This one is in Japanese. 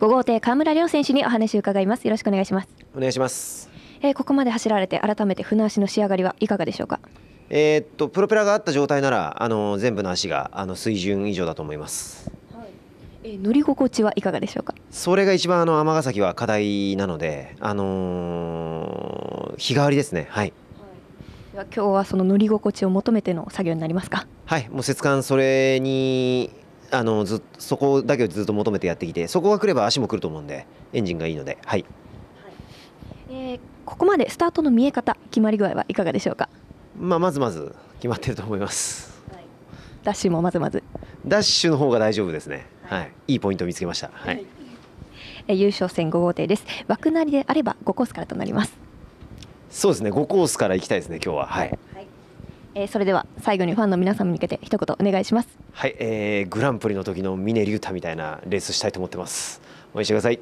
5号艇川村亮選手にお話を伺いますよろしくお願いしますお願いします、えー、ここまで走られて改めて船足の仕上がりはいかがでしょうかえー、っとプロペラがあった状態ならあの全部の足があの水準以上だと思いますえ乗り心地はいかがでしょうかそれが一番あの尼崎は課題なので、あのー、日替わりですね、はい、では今日はその乗り心地を求めての作業になりますかはいもう節間それにあのずそこだけをずっと求めてやってきてそこが来れば足も来ると思うんでエンジンがいいので、はいはい、えー、ここまでスタートの見え方決まり具合はいかがでしょうか、まあ、まずまず決まってると思います、はい、ダッシュもまずまずダッシュの方が大丈夫ですね、はい、いいポイントを見つけました、はいえー、優勝戦5号艇です枠なりであれば5コースからとなりますそうですね5コースから行きたいですね今日ははいえー、それでは最後にファンの皆様に向けて一言お願いしますはい、えー、グランプリの時の峰竜太みたいなレースしたいと思ってます応援してください